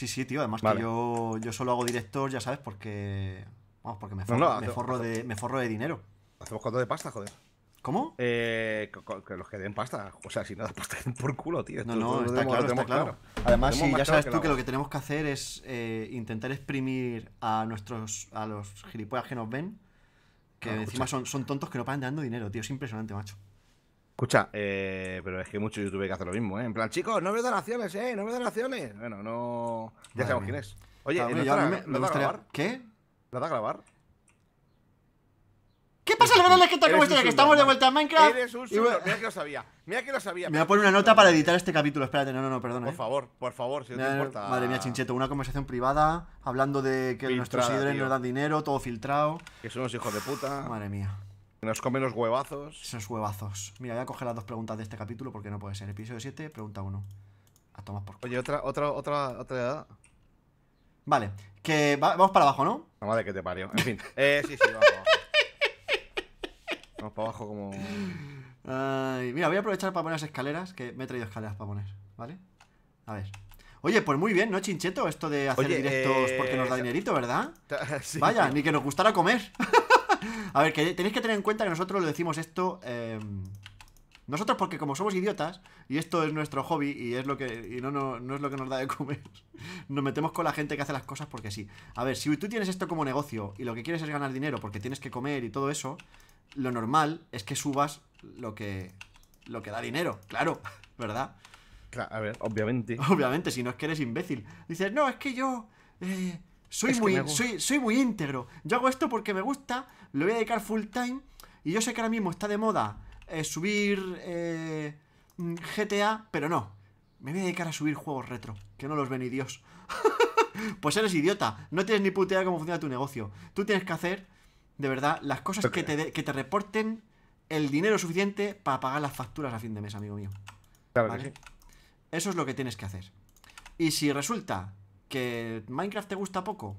Sí, sí, tío. Además que yo, yo solo hago director, ya sabes, porque. Vamos, porque me forro, me forro de, me forro de dinero. Hacemos cuantos de pasta, joder. ¿Cómo? Eh, que, los que den pasta. O sea, si no das pasta por culo, tío. No, no, está, claro, está claro. Además, ya sabes tú que, lo que tenemos que hacer es eh, intentar exprimir a nuestros. a los gilipollas que nos ven. Que ah, encima son, son tontos que no pagan dando dinero, tío. Es impresionante, macho. Escucha, eh, pero es que muchos youtubers que hacen lo mismo, ¿eh? En plan, chicos, no me donaciones, ¿eh? No me donaciones. Bueno, no. Ya sabemos quién es. Oye, me, me a grabar? ¿Qué? ¿Lo da a grabar? ¿Qué pasa, es ¿Qué tal? ¿Cómo estás? Que estamos de vuelta en Minecraft. Eres un Mira que lo sabía. Mira que lo sabía. Me voy a poner una nota para editar este capítulo. Espérate, no, no, no, perdona. Por eh. favor, por favor, si no te importa. Madre mía, Chincheto, una conversación privada hablando de que nuestros ídolos nos dan dinero, todo filtrado. Que son unos hijos de puta. Madre mía. Nos comen los huevazos. Esos huevazos. Mira, voy a coger las dos preguntas de este capítulo porque no puede ser. Episodio 7, pregunta 1. A tomar por Oye, otra, otra, otra, otra edad. Vale, que vamos para abajo, ¿no? La madre que te parió. En fin. Eh, sí, sí, vamos para abajo. Vamos para abajo como. mira, voy a aprovechar para poner escaleras, que me he traído escaleras para poner, ¿vale? A ver. Oye, pues muy bien, ¿no, Chincheto? Esto de hacer directos porque nos da eh, dinerito, ¿verdad? Vaya, ni que nos gustara comer. a ver, que tenéis que tener en cuenta que nosotros lo decimos esto... Em, nosotros porque como somos idiotas, y esto es nuestro hobby, y es lo que no, no, es lo que nos da de comer, nos metemos con la gente que hace las cosas porque sí. A ver, si tú tienes esto como negocio y lo que quieres es ganar dinero porque tienes que comer y todo eso, lo normal es que subas lo que, lo que da dinero, claro, ¿verdad? Claro, a ver, obviamente. Obviamente, si no es que eres imbécil. Dices, no, es que yo... Eh, soy, muy, soy, muy íntegro. Yo hago esto porque me gusta, lo voy a dedicar full time. Y yo sé que ahora mismo está de moda eh, subir eh, mm, GTA, pero no. Me voy a dedicar a subir juegos retro, que no los ve ni Dios. pues eres idiota, no tienes ni puta idea cómo funciona tu negocio. Tú tienes que hacer, de verdad, las cosas que, te que te reporten el dinero suficiente para pagar las facturas a fin de mes, amigo mío. Eso es lo que tienes que hacer. Y si resulta que Minecraft te gusta poco,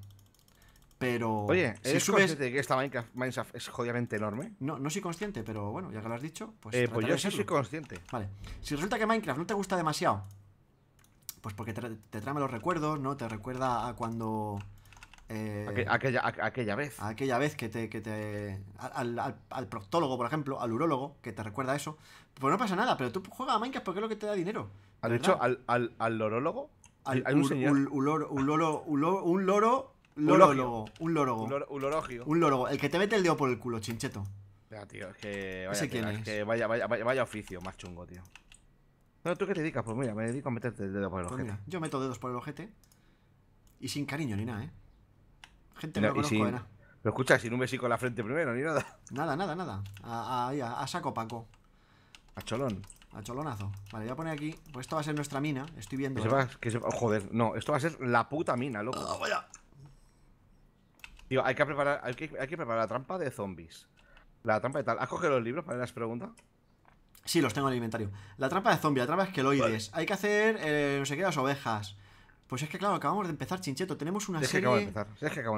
pero. Oye, consciente de que esta Minecraft, es jodidamente enorme? No, no soy consciente, pero bueno, ya que lo has dicho, pues. Eh, pues yo sí soy consciente. Vale. Si resulta que Minecraft no te gusta demasiado, pues porque te, trae trame los recuerdos, ¿no? Te recuerda a cuando. Eh, aquella, aquella, vez. Aquella vez que te. al, proctólogo, por ejemplo, al urólogo, que te recuerda eso. Pues no pasa nada, pero tú juegas a Minecraft porque es lo que te da dinero. Ah, de hecho, al, al, al orólogo? hay un, señor. Un, loro, un loro, un loro, un loro, un Un, lorogio. el que te mete el dedo por el culo, chincheto. Ya, tío, es que vaya, vaya, vaya, oficio más chungo, tío. No, ¿tú qué te dedicas? Pues mira, me dedico a meterte el dedo por el pues ojete. yo meto dedos por el ojete y sin cariño ni nada, ¿eh? Gente no, lo conozco sin... nada. Pero escucha, sin un besico en la frente primero, ni nada. Nada, nada, nada. a saco Paco. A cholón. A cholonazo. Vale, voy a poner aquí. Pues esto va a ser nuestra mina. Estoy viendo. ¿eh? joder, no. Esto va a ser la puta mina, loco. Ah, Tío, hay que preparar. Hay que, preparar la trampa de zombies. La trampa de tal. ¿Has cogido los libros para las preguntas? Sí, los tengo en el inventario. La trampa de zombies, la trampa de esqueloides. Hay que hacer. Eh, no sé qué, las ovejas. Pues es que, claro, acabamos de empezar, Chincheto. Tenemos una serie.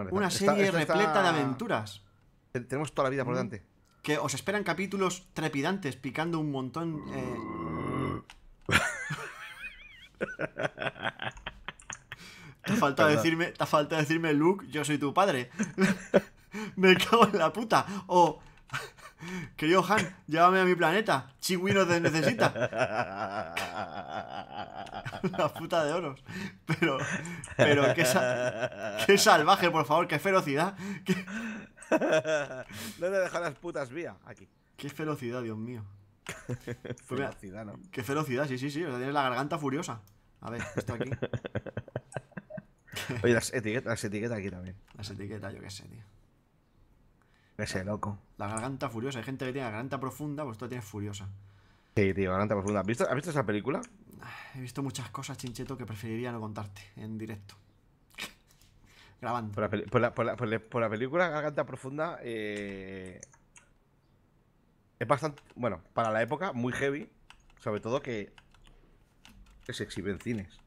Una serie repleta de aventuras. Tenemos toda la vida por mm. delante que os esperan capítulos trepidantes, picando un montón. Eh. te falta decirme, falta decirme, Luke, yo soy tu padre. Me cago en la puta. O. Querido Han, llévame a mi planeta. no te necesita. La puta de oros. Pero, pero qué, salvaje, por favor, qué ferocidad. ¿Dónde dejan las putas vías? Aquí. Qué velocidad, Dios mío. Qué pues ferocidad, ¿no? Qué velocidad? sí, sí, sí. tienes la garganta furiosa. A ver, esto aquí. Oye, las etiquetas, etiquetas aquí también. Las etiquetas, yo qué sé, tío. Ese loco. La garganta furiosa. Hay gente que tiene la garganta profunda, pues tú la tienes furiosa. Sí, tío, garganta profunda. ¿Has visto esa película? He visto muchas cosas, Chincheto, que preferiría no contarte en directo. Por la, película Garganta Profunda eh, es bastante, bueno, para la época muy heavy, sobre todo que, se exhibe en cines.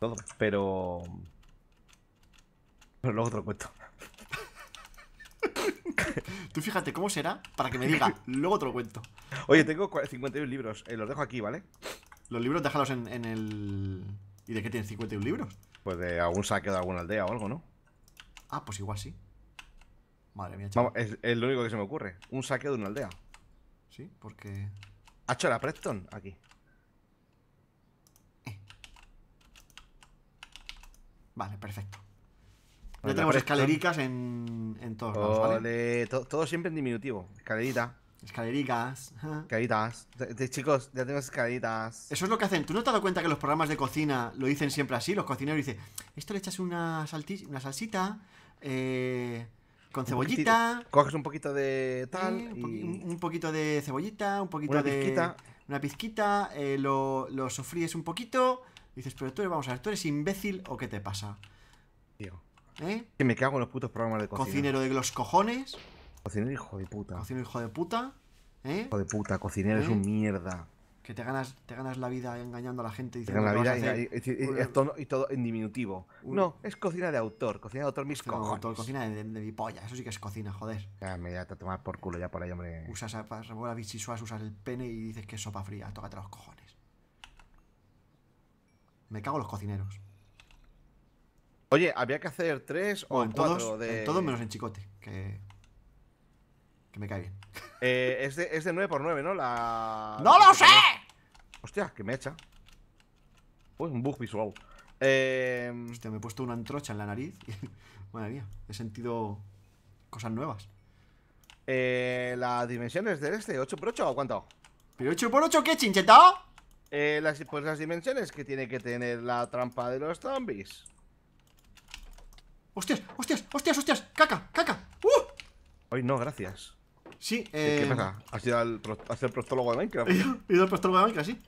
Todo, pero... Pero luego te lo cuento. Tú fíjate cómo será para que me diga. Luego te lo cuento. Oye, tengo 51 libros, eh, los dejo aquí, ¿vale? Los libros déjalos en, en el... ¿Y de qué tienes 51 libros? Pues de algún saqueo de alguna aldea o algo, ¿no? Ah, pues igual sí. Madre mía, chaval. es, lo único que se me ocurre. Un saqueo de una aldea. Sí, porque... Ha hecho la Preston aquí. Eh. Vale, perfecto. Ya tenemos escalericas en, en todos lados, ¿vale? todo siempre en diminutivo. Escalerita. Escalericas. Escaleritas. De, chicos, ya tenemos escaleritas. Eso es lo que hacen. ¿Tú no te has dado cuenta que los programas de cocina lo dicen siempre así? Los cocineros dicen, esto le echas una, una salsita, eh, con cebollita. coges un poquito de tal. un, poquito de cebollita, un poquito una de. Pizquita. Una pizquita. Eh, lo, lo, sofríes un poquito. Dices, pero tú eres, vamos a ver, ¿tú eres imbécil o qué te pasa? ¿Eh? Que me cago en los putos programas de cocina. Cocinero de los cojones. Cocinero hijo de puta. Cocinero hijo de puta. ¿eh? Hijo de puta, cocinero es un mierda que te ganas, te ganas la vida engañando a la gente diciendo la vida y, y, todo, y, todo en diminutivo. no, es cocina de autor, cocina de autor mis cocina cocina de, mi polla, eso sí que es cocina, joder. Ya me voy a tomar por culo ya por ahí, hombre. Usas a, para la usas el pene y dices que es sopa fría, tócate los cojones. Me cago los cocineros. Oye, había que hacer tres o, en cuatro todos, de... en todos menos en Chicote, que que me cae bien. Eh, es, de, 9x9, ¿no? La... ¡No lo sé! Hostia, que me echa. Uy, un bug visual. Eh... Hostia, me he puesto una antrocha en la nariz. Madre mía, he sentido cosas nuevas. Eh, ¿Las dimensiones del este? ¿8x8 o cuánto? ¿Pero 8x8 qué, chincheta? Eh, las, pues las dimensiones que tiene que tener la trampa de los zombies. ¡Hostias, hostias, hostias, hostias! ¡Caca, caca! ¡Uh! Hoy no, gracias. Sí, eh... ¿Qué pasa? ¿Hacia el, prostólogo de Minecraft? He ido al prostólogo de Minecraft, sí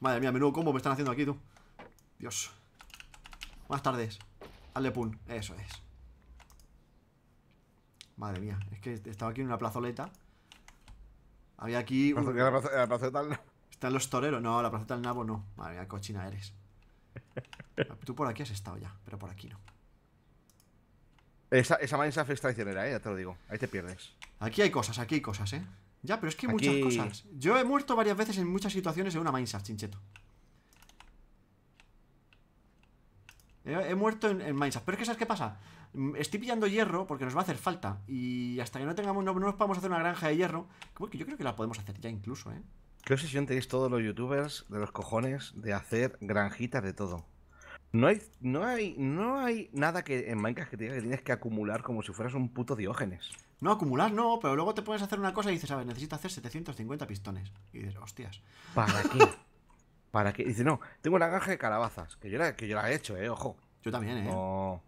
Madre mía, menudo combo me están haciendo aquí, tú Dios Buenas tardes Hazle pun, eso es Madre mía, es que estaba aquí en una plazoleta Había aquí... ¿La, plaza, la Están los toreros, no, la plazoleta del nabo no Madre mía, cochina eres Tú por aquí has estado ya, pero por aquí no esa, esa es traicionera, eh, ya te lo digo. Ahí te pierdes. Aquí hay cosas, aquí hay cosas, eh. Ya, pero es que hay muchas cosas. Yo he muerto varias veces en muchas situaciones en una Minecraft, chincheto. He, muerto en, en, Pero es que, ¿sabes qué pasa? Mm, estoy pillando hierro porque nos va a hacer falta. Y hasta que no tengamos, no, no nos podamos hacer una granja de hierro. yo creo que la podemos hacer ya incluso, eh. Qué obsesión tenéis todos los youtubers de los cojones de hacer granjitas de todo. No hay, no hay, no hay nada que en Minecraft que te que tienes que acumular como si fueras un puto diógenes. No, acumular no, pero luego te puedes hacer una cosa y dices, a ver, necesito hacer 750 pistones. Y dices, hostias. ¿Para qué? ¿Para qué? dice, no, tengo una granja de calabazas, que yo la, que yo la he hecho, eh, ojo. Yo también, eh.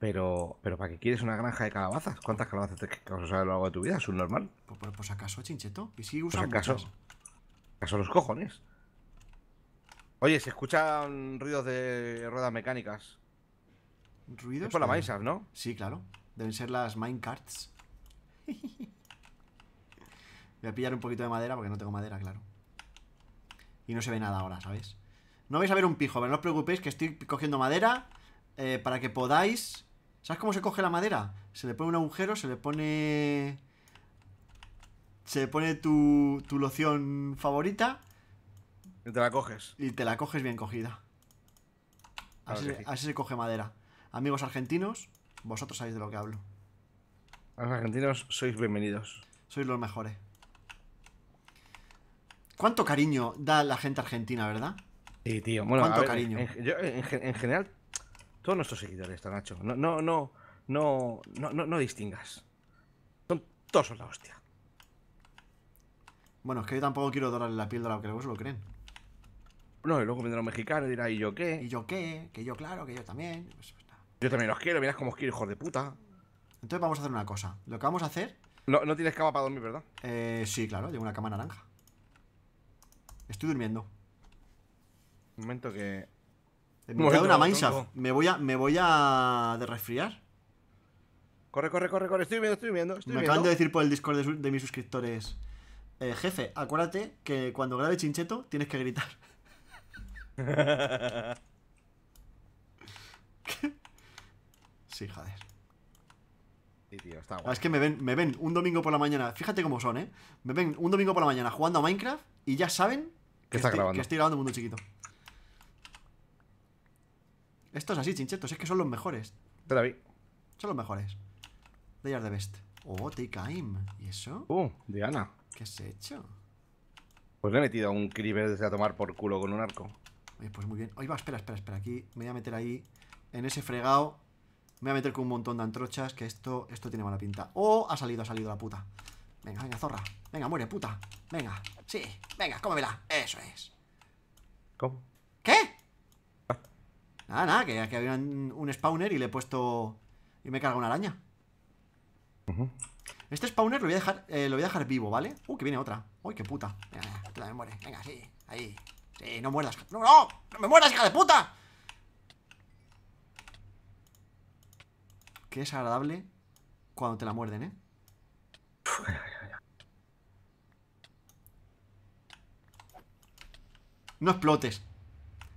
pero, pero ¿para qué quieres una granja de calabazas? ¿Cuántas calabazas te causas a lo largo de tu vida? ¿Es un normal? Pues, pues, pues, acaso, chincheto. ¿Y si pues, usas acaso, acaso los cojones. Oye, se escuchan ruidos de ruedas mecánicas. ¿Ruidos? Es por la maíz, ¿no? Sí, claro. Deben ser las minecarts. Voy a pillar un poquito de madera porque no tengo madera, claro. Y no se ve nada ahora, ¿sabes? No vais a ver un pijo, pero no os preocupéis que estoy cogiendo madera eh, para que podáis... ¿Sabes cómo se coge la madera? Se le pone un agujero, se le pone... Se le pone tu, tu loción favorita y te la coges. Y te la coges bien cogida. Así, se coge madera. Amigos argentinos, vosotros sabéis de lo que hablo. Los argentinos sois bienvenidos. Sois los mejores. ¿Cuánto cariño da la gente argentina, verdad? Sí, tío. Bueno, ¿Cuánto cariño? En, general, todos nuestros seguidores, Nacho. No, no, no, no, no, no, distingas. Son, todos son la hostia. Bueno, es que yo tampoco quiero dorarle la piel a la que lo creen. No, y luego vendrán los mexicano y dirá, ¿y yo qué? ¿Y yo qué? Que yo, claro, que yo también. Pues, pues, yo también los quiero, mirad cómo os quiero, hijos de puta. Entonces vamos a hacer una cosa. Lo que vamos a hacer. No, tienes cama para dormir, ¿verdad? Eh, sí, claro, llevo una cama naranja. Estoy durmiendo. Un momento que. Me un una mineshaft. Me voy a. Me voy a. de resfriar. Corre, corre, corre, corre. Estoy durmiendo, estoy durmiendo me acaban de decir por el Discord de, mis suscriptores. Eh, jefe, acuérdate que cuando grabe chincheto tienes que gritar. sí, joder. Ah, es que me ven, me ven un domingo por la mañana, fíjate cómo son, ¿eh? Me ven un domingo por la mañana jugando a Minecraft y ya saben que, está estoy, grabando? que Mundo Chiquito. Estos así, chinchetos, es que son los mejores. Te la vi. Son los mejores. They are the best. Oh, take aim ¿Y eso? Uh, Diana. ¿Qué has hecho? Pues le he metido a un creeper desde a tomar por culo con un arco. Eh, pues muy bien. Oye, va, espera, espera, espera. Aquí me voy a meter ahí en ese fregado. Me voy a meter con un montón de antrochas que esto, esto tiene mala pinta. ¡Oh! Ha salido, ha salido la puta. Venga, venga, zorra. Venga, muere, puta. Venga, sí. Venga, cómela Eso es. ¿Cómo? ¿Qué? Ah. Nada, nada, que, había un, spawner y le he puesto... Y me he cargado una araña. Este spawner lo voy a dejar, eh, lo voy a dejar vivo, ¿vale? Uh, que viene otra. Uy, qué puta. Venga, venga, este muere. Venga, sí. Ahí. Sí, no muerdas. ¡No, no! ¡No me muerdas, hija de puta! Qué desagradable cuando te la muerden, ¿eh? No explotes.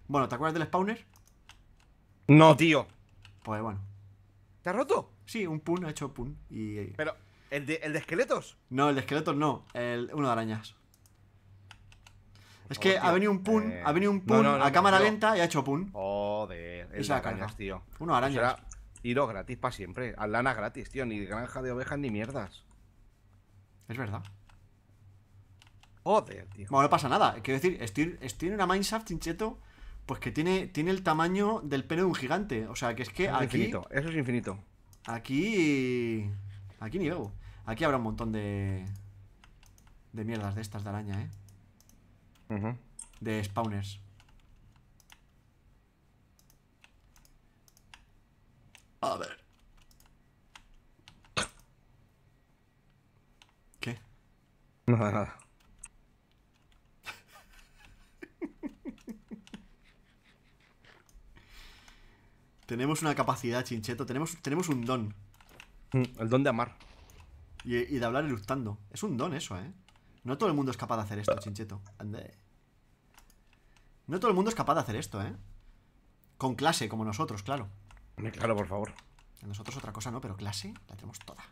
Bueno, ¿te acuerdas del spawner? No, tío. Pues bueno. ¿Te has roto? Sí, un pun, ha hecho pun. Pero, ¿el de, ¿el de esqueletos? No, el de esqueletos no. El, uno de arañas. Es que ha venido un pun, eh, ha venido un pun a cámara lenta y ha hecho pun. Joder, Esa de tío. Uno arañas. lo gratis para siempre. A lana gratis, tío. Ni granja de ovejas ni mierdas. Es verdad. Joder, tío. Bueno, no pasa nada. Quiero decir, estoy, en una Mineshaft, chincheto, pues que tiene, tiene el tamaño del pelo de un gigante. O sea, que es que aquí... Eso es infinito. Aquí... Aquí ni veo. Aquí habrá un montón de... De mierdas de estas de araña, ¿eh? de spawners. A ver. ¿Qué? tenemos una capacidad, chincheto. Tenemos, tenemos un don. Mm, el don de amar. Y, de hablar eructando. Es un don eso, ¿eh? No todo el mundo es capaz de hacer esto, chincheto. No todo el mundo es capaz de hacer esto, ¿eh? Con clase, como nosotros, claro. Claro, por favor. nosotros otra cosa no, pero clase la tenemos toda.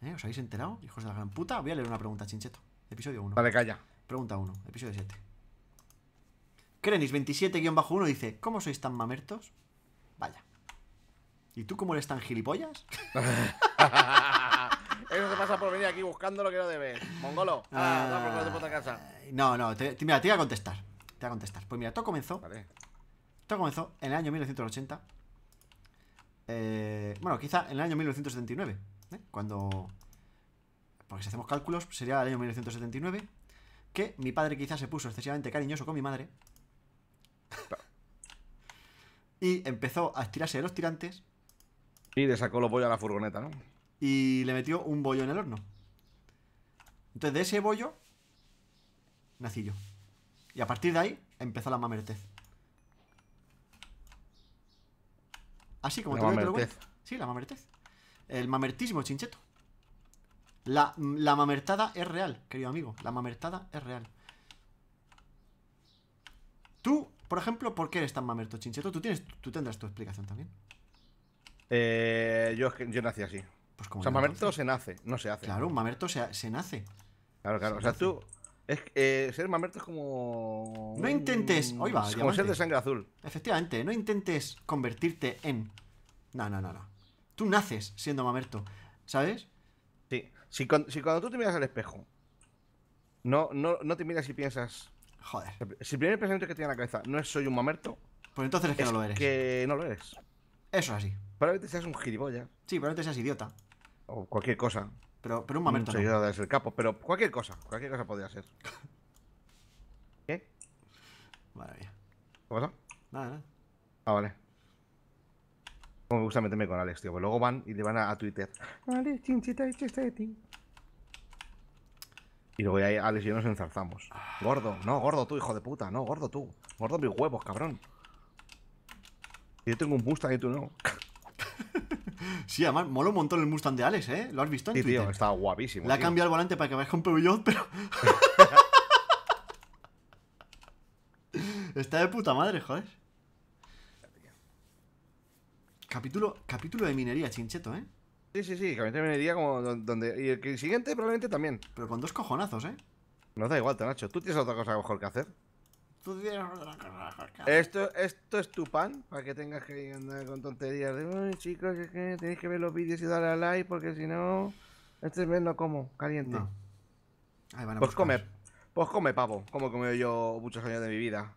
¿Eh? ¿Os habéis enterado, hijos de la gran puta? Voy a leer una pregunta, chincheto. Episodio 1. Vale, calla. Pregunta 1, episodio 7. Krenis27-1 dice: ¿Cómo sois tan mamertos? Vaya. ¿Y tú cómo eres tan gilipollas? no se pasa por venir aquí buscando lo que no debes. Mongolo, ah, No, no, mira, te voy a contestar. Te voy a contestar. Pues mira, todo comenzó. Vale. Todo comenzó en el año 1980. Eh, bueno, quizá en el año 1979. ¿eh? Cuando. Porque si hacemos cálculos, sería el año 1979. Que mi padre quizá se puso excesivamente cariñoso con mi madre. y empezó a estirarse de los tirantes. Y le sacó los pollos a la furgoneta, ¿no? y le metió un bollo en el horno. Entonces de ese bollo nací yo. Y a partir de ahí empezó la mamertez. Así como la te, digo, Sí, la mamertez. El mamertismo, chincheto. La, mamertada es real, querido amigo. La mamertada es real. Tú, por ejemplo, ¿por qué eres tan mamerto, chincheto? Tú, tienes, tú tendrás tu explicación también. Eh, yo, yo nací así. Pues, o sea, mamerto se nace, no se hace. Claro, un mamerto se, nace. Claro, claro. o sea, tú. Eh, ser mamerto es como. No intentes. Hoy va, es como ser de sangre azul. Efectivamente, no intentes convertirte en. No, no, no, no. Tú naces siendo mamerto, ¿sabes? Sí. Si, cuando, tú te miras al espejo, no, no, te miras y piensas. Joder. Si el primer pensamiento que te en la cabeza no es soy un mamerto. Pues entonces es que no lo eres. Que no lo eres. Eso es así. Probablemente seas un gilipollas. Sí, probablemente seas idiota. O cualquier cosa. Pero, pero un momento. Un capo, pero cualquier cosa. Cualquier cosa podría ser. ¿Qué? Maravilla. ¿Qué pasa? Nada, nada. Ah, vale. Como me gusta meterme con Alex, tío. Pues luego van y le van a, a Twitter. Alex, chinchita, ching ching de ti. Y luego ahí Alex y yo nos enzarzamos. Gordo, no, gordo tú, hijo de puta. No, gordo tú. Gordo mis huevos, cabrón. Yo tengo un busta y tú no. Sí, además, mola un montón el Mustang de Alex, ¿eh? ¿Lo has visto en sí, Tío, está guapísimo. Le ha cambiado el volante para que parezca un peugeot pero... está de puta madre, joder. Capítulo, capítulo de minería, chincheto, ¿eh? Sí, sí, sí, capítulo de minería como donde... Y el siguiente probablemente también. Pero con dos cojonazos, ¿eh? No da igual, Nacho. Tú tienes otra cosa mejor que hacer. Esto, esto es tu pan, para que tengas que andar con tonterías. De, chicos, que tenéis que ver los vídeos y darle a like, porque si no, este mes no como, caliente. Pues, pues come, pues come pavo, como he comido yo muchos años de mi vida.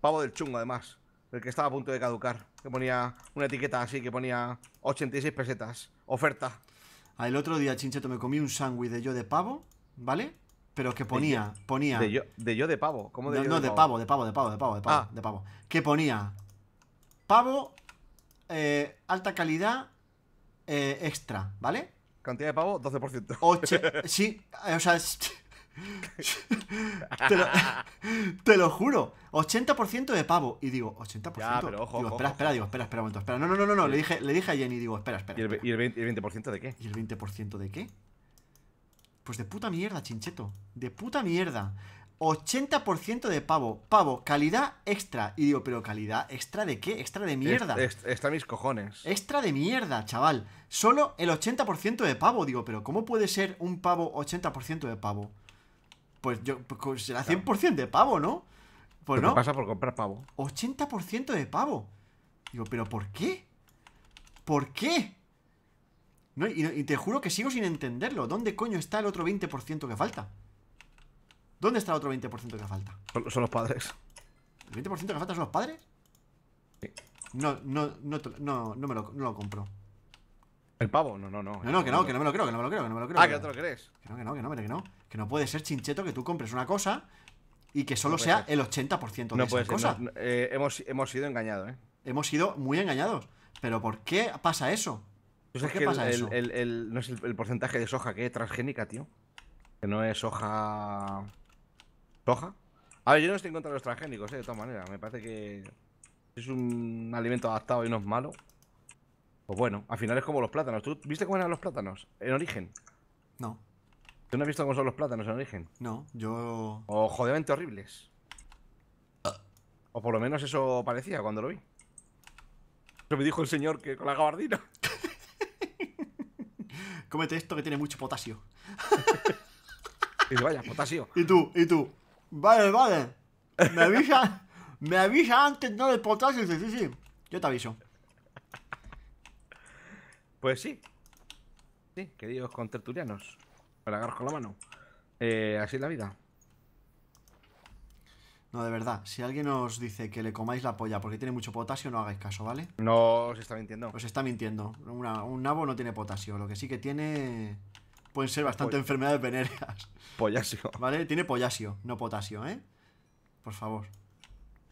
Pavo del chungo, además, el que estaba a punto de caducar, que ponía una etiqueta así, que ponía 86 pesetas, oferta. Ah, el otro día, Chincheto, me comí un sándwich de yo de pavo, ¿vale? pero que ponía, ponía. De yo, de yo de pavo, ¿cómo de no, yo no, de pavo? de pavo, de pavo, de pavo, de pavo, ah. de pavo. Que ponía pavo, eh, alta calidad, eh, extra, ¿vale? Cantidad de pavo, 12%. sí, eh, o sea, te, lo, juro, 80% de pavo. Y digo, 80%. pero ojo, digo, espera, espera, digo, espera, espera, un momento, espera. No, no, no, no, no. Le dije, le dije a Jenny, digo, espera, espera. ¿Y, el, ¿Y el, 20%, de qué? ¿Y el 20% de qué? Pues de puta mierda, chincheto. De puta mierda. 80% de pavo. Pavo, calidad extra. Y digo, pero calidad extra de qué? Extra de mierda. mis cojones. Extra de mierda, chaval. Solo el 80% de pavo. Digo, pero ¿cómo puede ser un pavo 80% de pavo? Pues yo, pues, pues será 100% de pavo, ¿no? Pues no. pasa por comprar pavo? 80% de pavo. Digo, pero ¿por qué? ¿Por qué? y, te juro que sigo sin entenderlo. ¿Dónde coño está el otro 20% que falta? ¿Dónde está el otro 20% que falta? Son, los padres. ¿El 20% que falta son los padres? Sí. No, no, no, no, no me lo, compro. ¿El pavo? No, no, no. No, no, que no, que no me lo creo, que no me lo creo, que no me lo creo. Ah, que lo crees. Que no, que no, que no, que no. Que no puede ser chincheto que tú compres una cosa y que solo sea el 80% de no esa puede ser, cosa. Eh, hemos, hemos sido engañados, ¿eh? Hemos sido muy engañados. Pero ¿por qué pasa eso? no es el, porcentaje de soja que es transgénica, tío. Que no es soja. ¿Soja? A ver, yo no estoy en contra de los transgénicos, eh, de todas maneras. Me parece que es un alimento adaptado y no es malo. Pues bueno, al final es como los plátanos. ¿Tú viste cómo eran los plátanos? En origen. No. ¿Tú no has visto cómo son los plátanos en origen? No, yo. O jodidamente horribles. O por lo menos eso parecía cuando lo vi. Eso me dijo el señor que con la gabardina. Comete esto que tiene mucho potasio. y vaya, potasio. Y tú, y tú, vale, vale. Me avisa, me avisa antes, no del potasio. sí, sí, yo te aviso. Pues sí. Sí, queridos contertulianos. Me la agarro con la mano. Eh, así es la vida. No, de verdad, si alguien os dice que le comáis la polla porque tiene mucho potasio, no hagáis caso, ¿vale? No, os está mintiendo. Os está mintiendo. un nabo no tiene potasio, lo que sí que tiene... Pueden ser bastante enfermedades venéreas. Pollasio. ¿Vale? Tiene pollasio, no potasio, ¿eh? Por favor.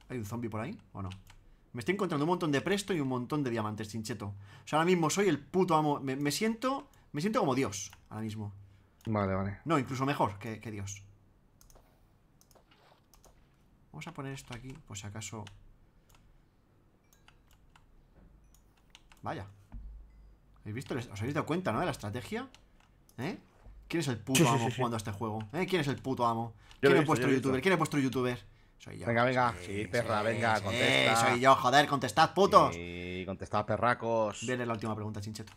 ¿Hay un zombie por ahí o no? Me estoy encontrando un montón de presto y un montón de diamantes, chincheto. O sea, ahora mismo soy el puto amo... Me, me siento... Me siento como Dios, ahora mismo. Vale, vale. No, incluso mejor que Dios. Vamos a poner esto aquí, por si acaso... Vaya. ¿Habéis visto? ¿Os habéis dado cuenta, no? De la estrategia. ¿Eh? ¿Quién es el puto amo jugando a este juego? ¿Eh? ¿Quién es el puto amo? ¿Quién es vuestro youtuber? ¿Quién es vuestro youtuber? Soy yo. Venga, venga. Sí, perra, venga, contesta. soy yo, joder, contestad, putos. Sí, contestad, perracos. Viene la última pregunta, chincheto.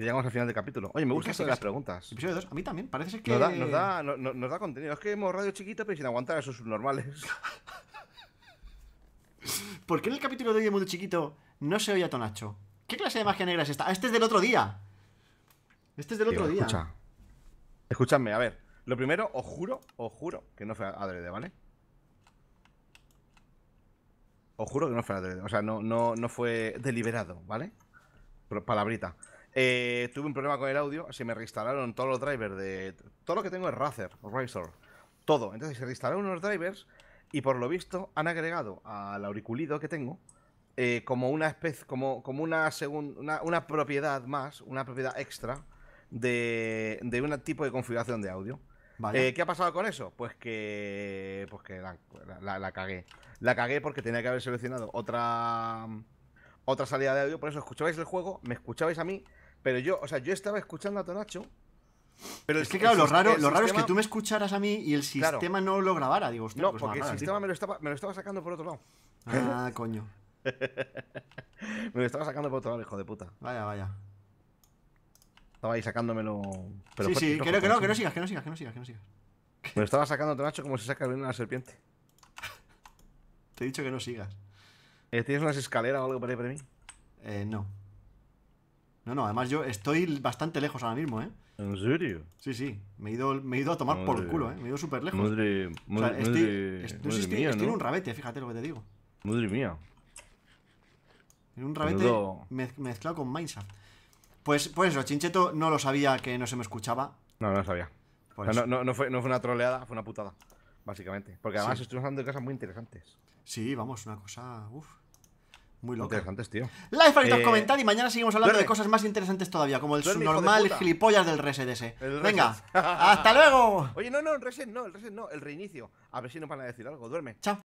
Llegamos al final del capítulo. Oye, me gustan las preguntas. Episodio 2, a mí también, parece que. Nos da, nos, contenido. Es que hemos radio chiquito, pero sin aguantar esos subnormales. ¿Por qué en el capítulo de hoy de Mundo Chiquito no se oye a Tonacho? ¿Qué clase de magia negra es esta? Ah, este es del otro día. Este es del otro día. Escúchame, Escuchadme, a ver. Lo primero, os juro, os juro que no fue adrede, ¿vale? Os juro que no fue adrede. O sea, no, no, no fue deliberado, ¿vale? Palabrita. Eh, tuve un problema con el audio, se me reinstalaron todos los drivers de... Todo lo que tengo es Razer, Razor, todo. Entonces se reinstalaron unos drivers y por lo visto han agregado al auriculido que tengo eh, como una especie, como, como una, una, propiedad más, una propiedad extra de, de un tipo de configuración de audio. Vale. Eh, ¿Qué ha pasado con eso? Pues que, pues que la, la, la cagué. La cagué porque tenía que haber seleccionado otra otra salida de audio, por eso escuchabais el juego, me escuchabais a mí pero yo, o sea, yo estaba escuchando a Tonacho. Pero es que, claro, lo raro, lo raro es que tú me escucharas a mí y el sistema no lo grabara. Digo, pues no, porque el sistema me lo, estaba, me lo estaba sacando por otro lado. Ah, coño. me lo estaba sacando por otro lado, hijo de puta. Vaya, vaya. Estaba ahí sacándomelo. sí, sí, creo que no, que no sigas, que no sigas, que no sigas, que no sigas. Me lo estaba sacando Tonacho como se si saca de una serpiente. Te he dicho que no sigas. Eh, ¿Tienes unas escaleras o algo para ahí para mí? Eh, no. No, no, además yo estoy bastante lejos ahora mismo, ¿eh? ¿En serio? Sí, sí, me he ido, a tomar por culo, ¿eh? Me he ido súper lejos. Madre, estoy, un rabete, fíjate lo que te digo. Madre mía. En un rabete mezclado con Minecraft. Pues, pues eso, Chincheto no lo sabía que no se me escuchaba. No, no lo sabía. Pues no, no, no, fue, no fue una troleada, fue una putada, básicamente. Porque además estoy usando cosas muy interesantes. Sí, vamos, una cosa... Uf. Muy loco Interesantes, tío. Like, favoritos, eh, y mañana seguimos hablando de cosas más interesantes todavía, como el Duerme, normal gilipollas del reset ese. Venga, hasta luego. Oye, no, no, el reset no, el reset no, el reinicio. A ver si nos van a decir algo. Duerme. Chao.